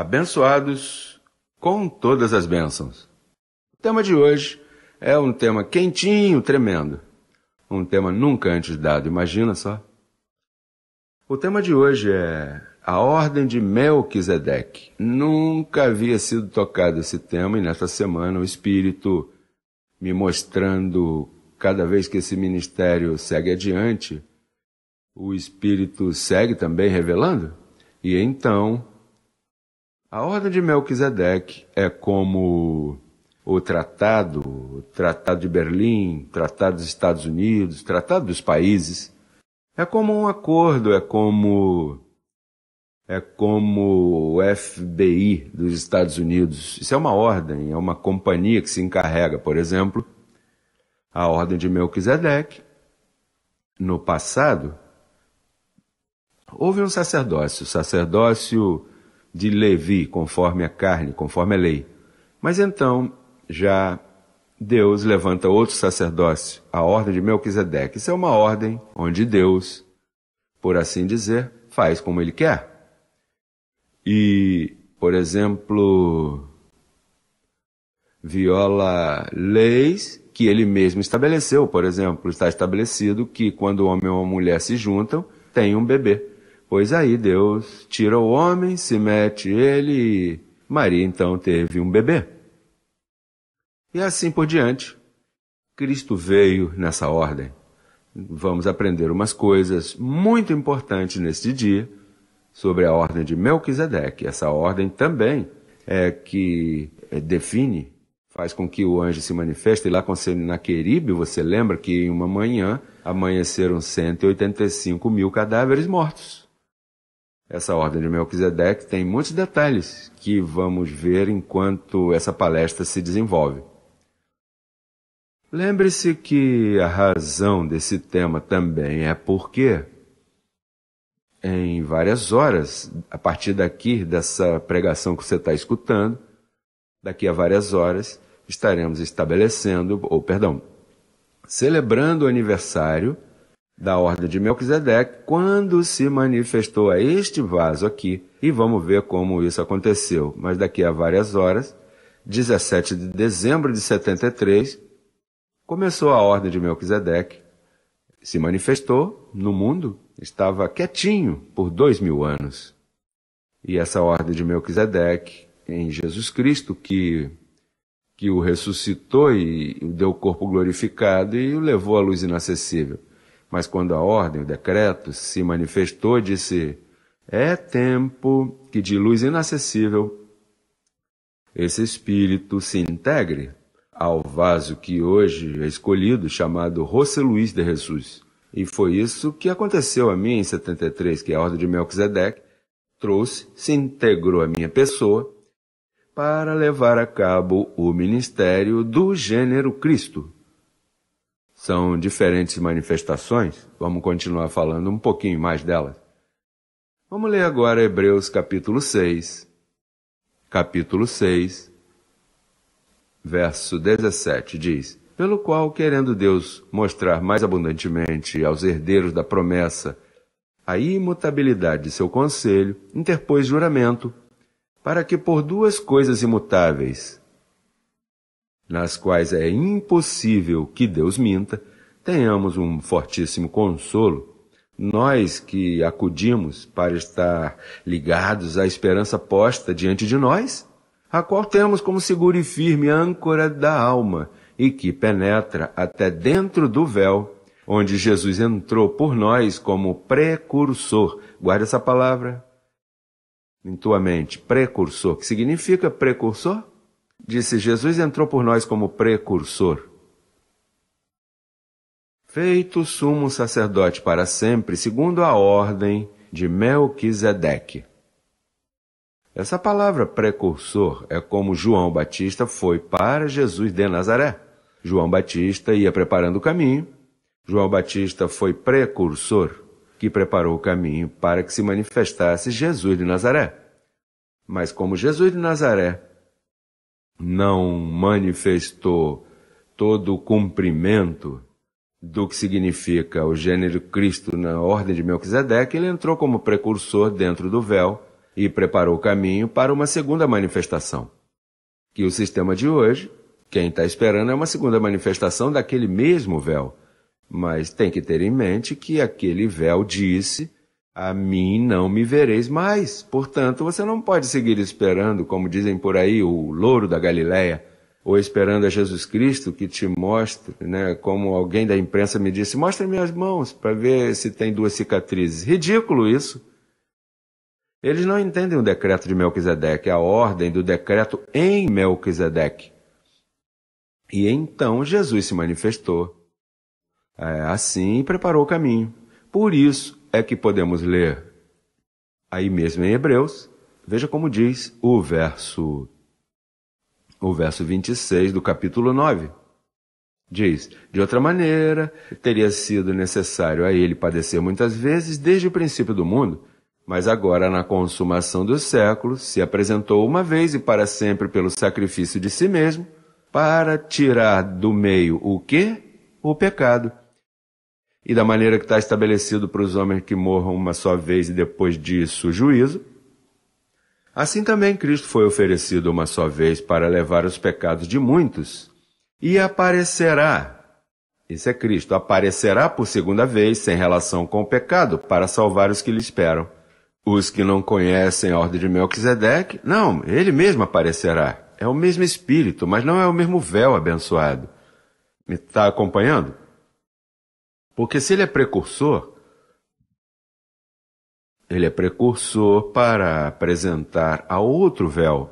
abençoados com todas as bênçãos. O tema de hoje é um tema quentinho, tremendo. Um tema nunca antes dado, imagina só. O tema de hoje é a Ordem de Melquisedeque. Nunca havia sido tocado esse tema e nesta semana o Espírito me mostrando cada vez que esse ministério segue adiante, o Espírito segue também revelando. E então a ordem de Melquisedeque é como o tratado, o tratado de Berlim, tratado dos Estados Unidos, tratado dos países. É como um acordo, é como é como o FBI dos Estados Unidos. Isso é uma ordem, é uma companhia que se encarrega, por exemplo, a ordem de Melquisedeque. No passado, houve um sacerdócio, sacerdócio de Levi, conforme a carne, conforme a lei. Mas então, já Deus levanta outro sacerdócio, a ordem de Melquisedeque. Isso é uma ordem onde Deus, por assim dizer, faz como ele quer. E, por exemplo, viola leis que ele mesmo estabeleceu. Por exemplo, está estabelecido que quando o homem e a mulher se juntam, tem um bebê. Pois aí Deus tira o homem, se mete ele e Maria então teve um bebê. E assim por diante. Cristo veio nessa ordem. Vamos aprender umas coisas muito importantes neste dia sobre a ordem de Melquisedeque. Essa ordem também é que é, define, faz com que o anjo se manifeste. E lá com Queribe, você lembra que em uma manhã amanheceram 185 mil cadáveres mortos. Essa ordem de Melquisedeque tem muitos detalhes que vamos ver enquanto essa palestra se desenvolve. Lembre-se que a razão desse tema também é porque, em várias horas, a partir daqui, dessa pregação que você está escutando, daqui a várias horas, estaremos estabelecendo, ou perdão, celebrando o aniversário da ordem de Melquisedeque quando se manifestou a este vaso aqui, e vamos ver como isso aconteceu. Mas daqui a várias horas, 17 de dezembro de 73, começou a ordem de Melquisedeque, se manifestou no mundo, estava quietinho por dois mil anos. E essa ordem de Melquisedeque, em Jesus Cristo, que, que o ressuscitou e deu o corpo glorificado e o levou à luz inacessível mas quando a ordem, o decreto, se manifestou, disse: É tempo que de luz inacessível esse espírito se integre ao vaso que hoje é escolhido, chamado José Luiz de Jesus. E foi isso que aconteceu a mim em 73, que a ordem de Melquisedeque trouxe, se integrou à minha pessoa para levar a cabo o ministério do gênero Cristo, são diferentes manifestações, vamos continuar falando um pouquinho mais delas. Vamos ler agora Hebreus capítulo 6. Capítulo 6, verso 17 diz: Pelo qual, querendo Deus mostrar mais abundantemente aos herdeiros da promessa a imutabilidade de seu conselho, interpôs juramento, para que por duas coisas imutáveis, nas quais é impossível que Deus minta, tenhamos um fortíssimo consolo. Nós que acudimos para estar ligados à esperança posta diante de nós, a qual temos como segura e firme âncora da alma e que penetra até dentro do véu, onde Jesus entrou por nós como precursor. Guarda essa palavra em tua mente, precursor, O que significa precursor? Disse: Jesus entrou por nós como precursor. Feito sumo sacerdote para sempre, segundo a ordem de Melquisedeque. Essa palavra precursor é como João Batista foi para Jesus de Nazaré. João Batista ia preparando o caminho. João Batista foi precursor que preparou o caminho para que se manifestasse Jesus de Nazaré. Mas como Jesus de Nazaré não manifestou todo o cumprimento do que significa o gênero Cristo na ordem de Melquisedeque, ele entrou como precursor dentro do véu e preparou o caminho para uma segunda manifestação. Que o sistema de hoje, quem está esperando, é uma segunda manifestação daquele mesmo véu. Mas tem que ter em mente que aquele véu disse a mim não me vereis mais. Portanto, você não pode seguir esperando, como dizem por aí, o louro da Galileia, ou esperando a Jesus Cristo que te mostre, né? Como alguém da imprensa me disse, mostre minhas mãos para ver se tem duas cicatrizes. Ridículo isso. Eles não entendem o decreto de Melquisedeque, a ordem do decreto em Melquisedeque. E então Jesus se manifestou. É, assim preparou o caminho. Por isso, é que podemos ler aí mesmo em Hebreus, veja como diz o verso o verso 26 do capítulo 9. Diz: De outra maneira, teria sido necessário a ele padecer muitas vezes desde o princípio do mundo, mas agora, na consumação dos séculos, se apresentou uma vez e para sempre pelo sacrifício de si mesmo, para tirar do meio o que? O pecado e da maneira que está estabelecido para os homens que morram uma só vez e depois disso o juízo. Assim também Cristo foi oferecido uma só vez para levar os pecados de muitos e aparecerá. Isso é Cristo, aparecerá por segunda vez sem relação com o pecado para salvar os que lhe esperam. Os que não conhecem a ordem de Melquisedeque, não, ele mesmo aparecerá. É o mesmo espírito, mas não é o mesmo véu abençoado. Me está acompanhando? Porque se ele é precursor, ele é precursor para apresentar a outro véu.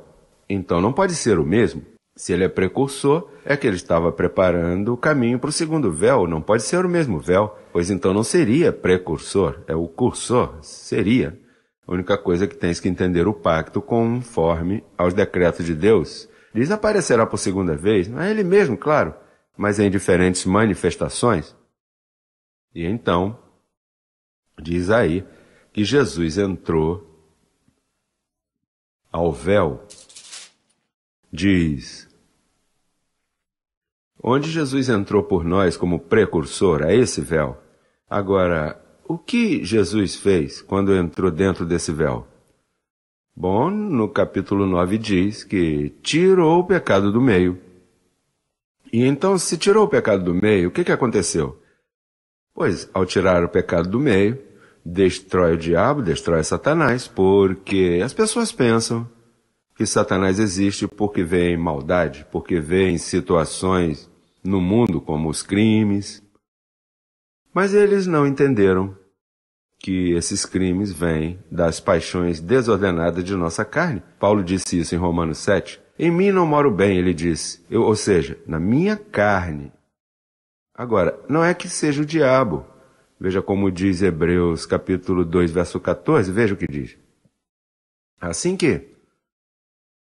Então não pode ser o mesmo. Se ele é precursor, é que ele estava preparando o caminho para o segundo véu, não pode ser o mesmo véu, pois então não seria precursor, é o cursor, seria. A única coisa que tens que entender o pacto conforme aos decretos de Deus. Diz aparecerá por segunda vez, não é ele mesmo, claro, mas em diferentes manifestações. E então, diz aí que Jesus entrou ao véu, diz. Onde Jesus entrou por nós como precursor a esse véu. Agora, o que Jesus fez quando entrou dentro desse véu? Bom, no capítulo 9 diz que tirou o pecado do meio. E então, se tirou o pecado do meio, o que, que aconteceu? Pois, ao tirar o pecado do meio, destrói o diabo, destrói Satanás, porque as pessoas pensam que Satanás existe porque vem maldade, porque vem situações no mundo como os crimes. Mas eles não entenderam que esses crimes vêm das paixões desordenadas de nossa carne. Paulo disse isso em Romanos 7. Em mim não moro bem, ele disse. Eu, ou seja, na minha carne Agora, não é que seja o diabo. Veja como diz Hebreus capítulo 2, verso 14, veja o que diz. Assim que,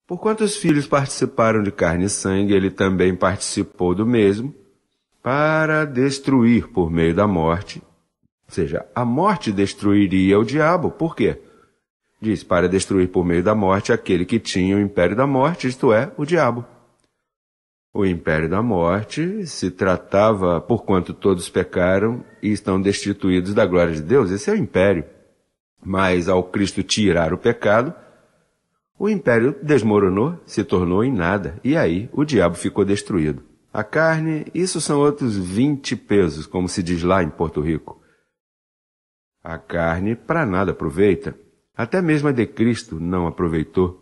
por quantos filhos participaram de carne e sangue, ele também participou do mesmo, para destruir por meio da morte. Ou seja, a morte destruiria o diabo. Por quê? Diz, para destruir por meio da morte aquele que tinha o império da morte, isto é, o diabo. O império da morte se tratava por quanto todos pecaram e estão destituídos da glória de Deus. Esse é o império. Mas ao Cristo tirar o pecado, o império desmoronou, se tornou em nada, e aí o diabo ficou destruído. A carne, isso são outros 20 pesos, como se diz lá em Porto Rico. A carne para nada aproveita, até mesmo a de Cristo não aproveitou.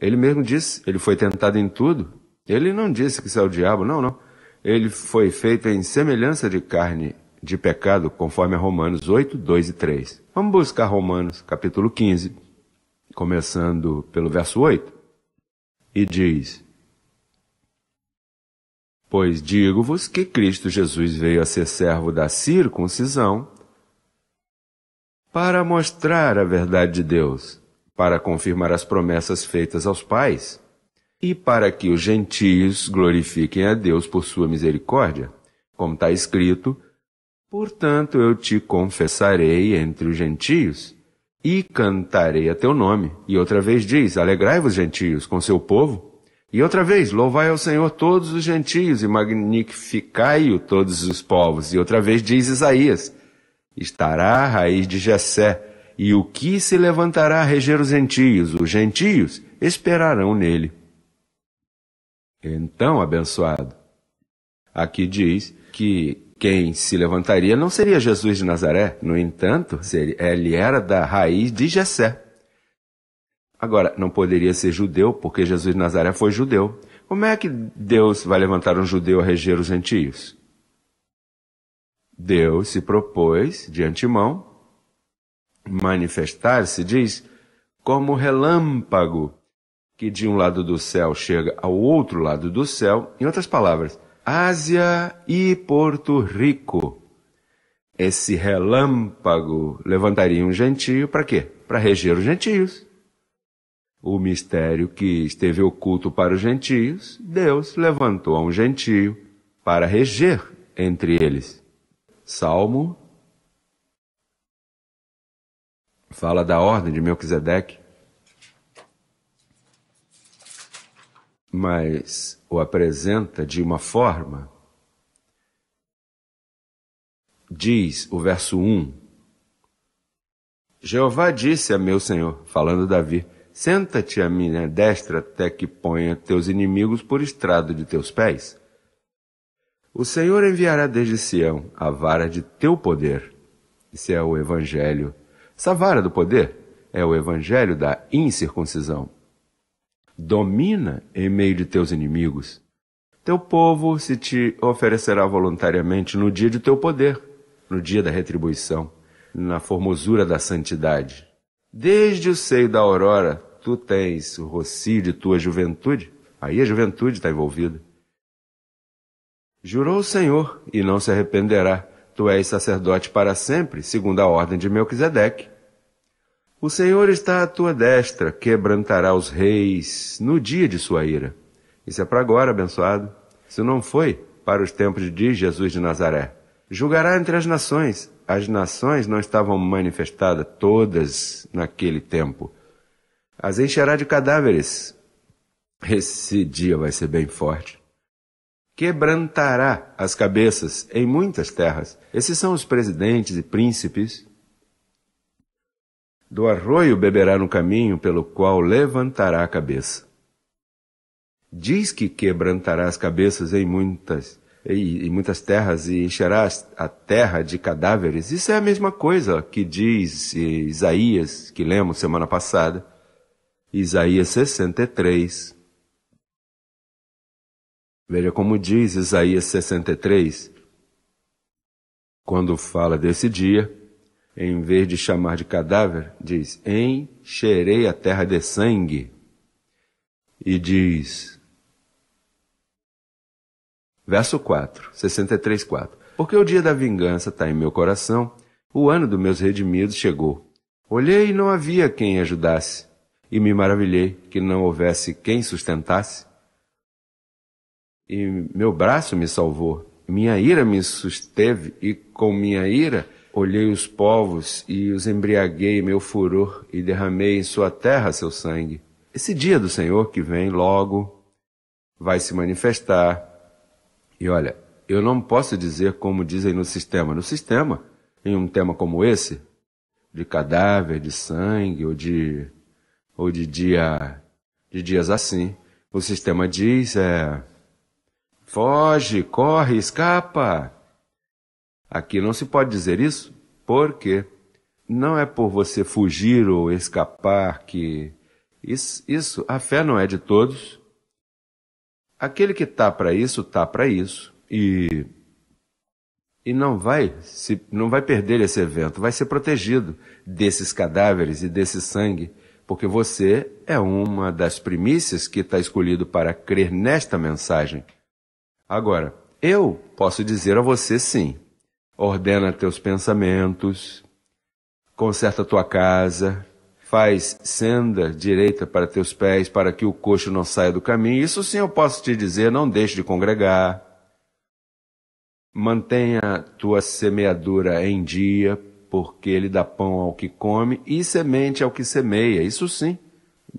Ele mesmo disse, ele foi tentado em tudo, ele não disse que isso é o diabo, não, não. Ele foi feito em semelhança de carne de pecado, conforme a Romanos 8, 2 e 3. Vamos buscar Romanos, capítulo 15, começando pelo verso 8. E diz: Pois digo-vos que Cristo Jesus veio a ser servo da circuncisão para mostrar a verdade de Deus, para confirmar as promessas feitas aos pais e para que os gentios glorifiquem a Deus por sua misericórdia, como está escrito: Portanto, eu te confessarei entre os gentios e cantarei a teu nome. E outra vez diz: Alegrai-vos, gentios, com seu povo. E outra vez, louvai ao Senhor todos os gentios e magnificai-o todos os povos. E outra vez diz Isaías: Estará a raiz de Jessé, e o que se levantará a reger os gentios, os gentios esperarão nele. Então, abençoado, aqui diz que quem se levantaria não seria Jesus de Nazaré, no entanto, ele era da raiz de Jessé. Agora, não poderia ser judeu, porque Jesus de Nazaré foi judeu. Como é que Deus vai levantar um judeu a reger os gentios? Deus se propôs, de antemão, manifestar-se, diz, como relâmpago que de um lado do céu chega ao outro lado do céu. Em outras palavras, Ásia e Porto Rico. Esse relâmpago levantaria um gentio para quê? Para reger os gentios. O mistério que esteve oculto para os gentios, Deus levantou a um gentio para reger entre eles. Salmo fala da ordem de Melquisedeque. mas o apresenta de uma forma. Diz o verso 1: Jeová disse a meu senhor, falando Davi: Senta-te à minha destra até que ponha teus inimigos por estrado de teus pés. O Senhor enviará desde Sião a vara de teu poder. Isso é o Evangelho. Essa vara do poder é o Evangelho da incircuncisão domina em meio de teus inimigos. Teu povo se te oferecerá voluntariamente no dia de teu poder, no dia da retribuição, na formosura da santidade. Desde o seio da aurora, tu tens o rocio de tua juventude, aí a juventude está envolvida. Jurou o Senhor, e não se arrependerá. Tu és sacerdote para sempre, segundo a ordem de Melquisedeque. O Senhor está à tua destra, quebrantará os reis no dia de sua ira. Isso é para agora, abençoado. Isso não foi para os tempos de Jesus de Nazaré. Julgará entre as nações. As nações não estavam manifestadas todas naquele tempo. As encherá de cadáveres. Esse dia vai ser bem forte. Quebrantará as cabeças em muitas terras. Esses são os presidentes e príncipes do arroio beberá no caminho pelo qual levantará a cabeça. Diz que quebrantará as cabeças em muitas, em, em muitas terras e encherá a terra de cadáveres. Isso é a mesma coisa que diz Isaías, que lemos semana passada. Isaías 63. Veja como diz Isaías 63, quando fala desse dia: em vez de chamar de cadáver, diz: Encherei a terra de sangue. E diz. Verso 4, 63, 4. Porque o dia da vingança está em meu coração, o ano dos meus redimidos chegou. Olhei e não havia quem ajudasse, e me maravilhei que não houvesse quem sustentasse. E meu braço me salvou, minha ira me susteve, e com minha ira Olhei os povos e os embriaguei meu furor e derramei em sua terra seu sangue. Esse dia do Senhor que vem logo vai se manifestar. E olha, eu não posso dizer como dizem no sistema. No sistema, em um tema como esse, de cadáver, de sangue ou de ou de dia de dias assim, o sistema diz é foge, corre, escapa. Aqui não se pode dizer isso, porque não é por você fugir ou escapar que. Isso, isso a fé não é de todos. Aquele que tá para isso, tá para isso. E e não vai se não vai perder esse evento, vai ser protegido desses cadáveres e desse sangue, porque você é uma das primícias que está escolhido para crer nesta mensagem. Agora, eu posso dizer a você sim, ordena teus pensamentos, conserta tua casa, faz senda direita para teus pés, para que o coxo não saia do caminho. Isso sim eu posso te dizer, não deixe de congregar. Mantenha tua semeadura em dia, porque ele dá pão ao que come e semente ao que semeia. Isso sim,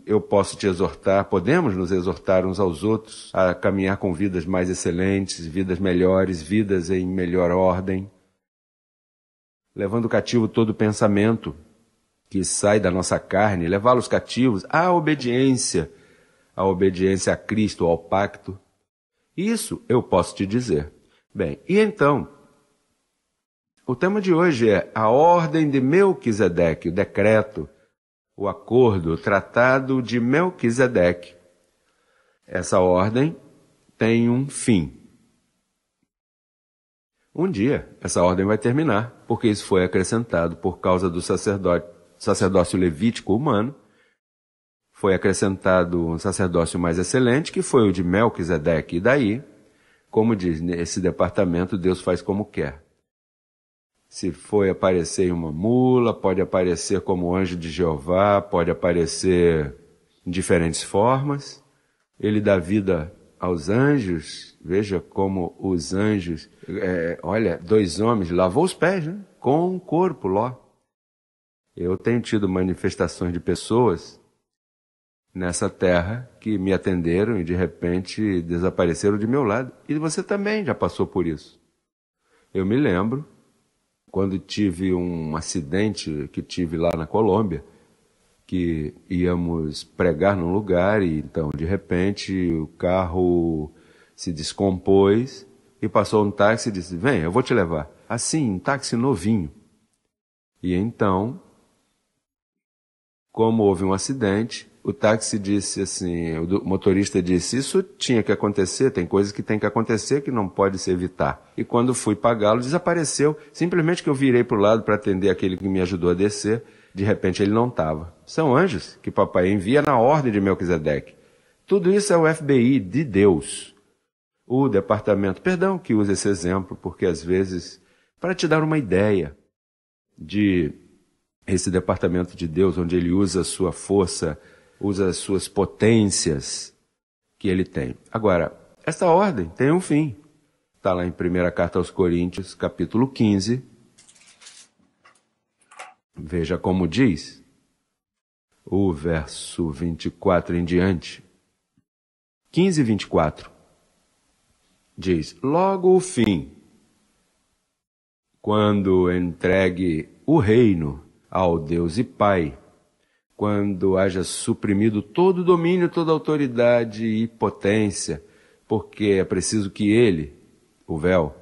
eu posso te exortar, podemos nos exortar uns aos outros a caminhar com vidas mais excelentes, vidas melhores, vidas em melhor ordem levando cativo todo pensamento que sai da nossa carne, levá-los cativos à obediência, à obediência a Cristo, ao pacto. Isso eu posso te dizer. Bem, e então? O tema de hoje é a ordem de Melquisedeque, o decreto, o acordo, o tratado de Melquisedeque. Essa ordem tem um fim. Um dia, essa ordem vai terminar, porque isso foi acrescentado por causa do sacerdócio levítico humano. Foi acrescentado um sacerdócio mais excelente, que foi o de Melquisedeque, e daí, como diz, nesse departamento Deus faz como quer. Se foi aparecer uma mula, pode aparecer como anjo de Jeová, pode aparecer em diferentes formas. Ele dá vida aos anjos, veja como os anjos, é, olha, dois homens lavou os pés né? com o um corpo Ló. Eu tenho tido manifestações de pessoas nessa terra que me atenderam e de repente desapareceram de meu lado. E você também já passou por isso. Eu me lembro quando tive um acidente que tive lá na Colômbia que íamos pregar num lugar e então de repente o carro se descompôs e passou um táxi e disse: "Vem, eu vou te levar". Assim, um táxi novinho. E então, como houve um acidente, o táxi disse assim, o motorista disse: "Isso tinha que acontecer, tem coisas que tem que acontecer que não pode se evitar". E quando fui pagá-lo, desapareceu, simplesmente que eu virei para o lado para atender aquele que me ajudou a descer de repente ele não estava. São anjos que papai envia na ordem de Melquisedeque. Tudo isso é o FBI de Deus. O departamento, perdão que use esse exemplo, porque às vezes, para te dar uma ideia de esse departamento de Deus, onde ele usa a sua força, usa as suas potências que ele tem. Agora, esta ordem tem um fim. Está lá em 1 Carta aos Coríntios, capítulo 15, Veja como diz o verso 24 em diante. 15 e 24. Diz: Logo o fim, quando entregue o reino ao Deus e Pai, quando haja suprimido todo domínio, toda autoridade e potência, porque é preciso que ele, o véu,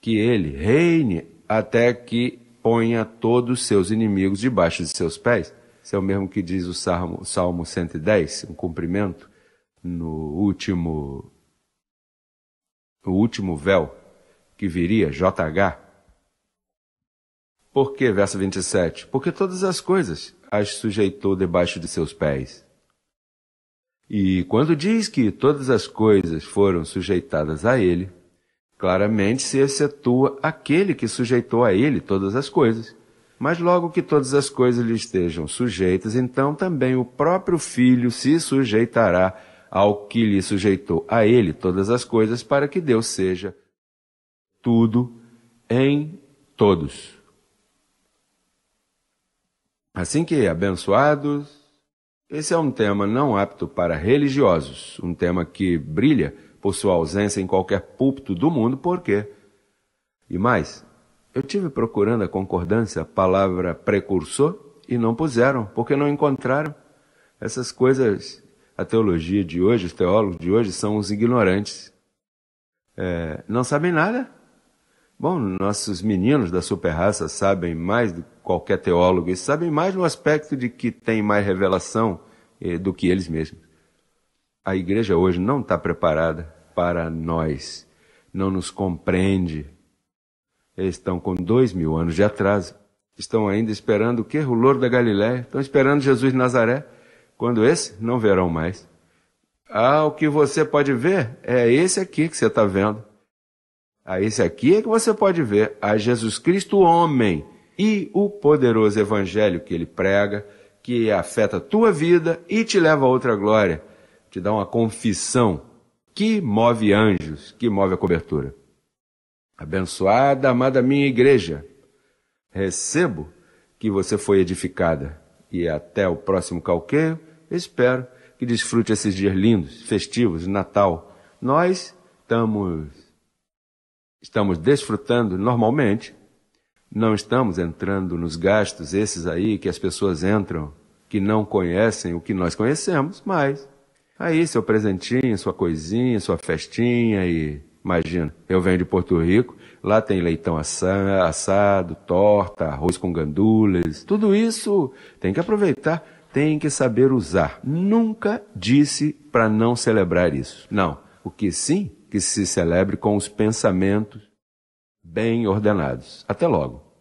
que ele reine até que ponha todos os seus inimigos debaixo de seus pés. Isso é o mesmo que diz o Salmo, Salmo 110, um cumprimento, no último, o último véu que viria, JH. Por que, verso 27? Porque todas as coisas as sujeitou debaixo de seus pés. E quando diz que todas as coisas foram sujeitadas a ele, Claramente se excetua aquele que sujeitou a ele todas as coisas. Mas logo que todas as coisas lhe estejam sujeitas, então também o próprio filho se sujeitará ao que lhe sujeitou a ele todas as coisas, para que Deus seja tudo em todos. Assim que abençoados, esse é um tema não apto para religiosos, um tema que brilha por sua ausência em qualquer púlpito do mundo, por quê? E mais, eu tive procurando a concordância, a palavra precursor, e não puseram, porque não encontraram. Essas coisas, a teologia de hoje, os teólogos de hoje são os ignorantes. É, não sabem nada. Bom, nossos meninos da superraça sabem mais do que qualquer teólogo, e sabem mais no aspecto de que têm mais revelação eh, do que eles mesmos. A igreja hoje não está preparada para nós, não nos compreende. Eles estão com dois mil anos de atraso, estão ainda esperando o que? O louro da Galiléia? estão esperando Jesus de Nazaré, quando esse não verão mais. Ah, o que você pode ver é esse aqui que você está vendo. A ah, esse aqui é que você pode ver a ah, Jesus Cristo homem e o poderoso evangelho que ele prega, que afeta a tua vida e te leva a outra glória te dá uma confissão que move anjos, que move a cobertura. Abençoada, amada minha igreja, recebo que você foi edificada. E até o próximo calqueio, espero que desfrute esses dias lindos, festivos, Natal. Nós estamos, estamos desfrutando normalmente, não estamos entrando nos gastos, esses aí que as pessoas entram, que não conhecem o que nós conhecemos, mas Aí, seu presentinho, sua coisinha, sua festinha e. Imagina, eu venho de Porto Rico, lá tem leitão assado, torta, arroz com gandules, tudo isso tem que aproveitar, tem que saber usar. Nunca disse para não celebrar isso. Não, o que sim, que se celebre com os pensamentos bem ordenados. Até logo.